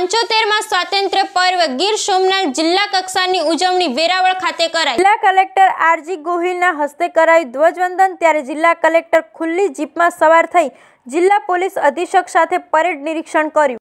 પંચોતેરમાં સ્વાતંત્ર્ય પર્વ ગીર સોમનાથ જિલ્લા કક્ષાની ઉજવણી વેરાવળ ખાતે કરાઈ જિલ્લા કલેક્ટર આરજી ગોહિલના હસ્તે કરાઈ ધ્વજવંદન ત્યારે જિલ્લા કલેક્ટર ખુલ્લી જીપમાં સવાર થઈ જિલ્લા પોલીસ અધિક્ષક સાથે પરેડ નિરીક્ષણ કર્યું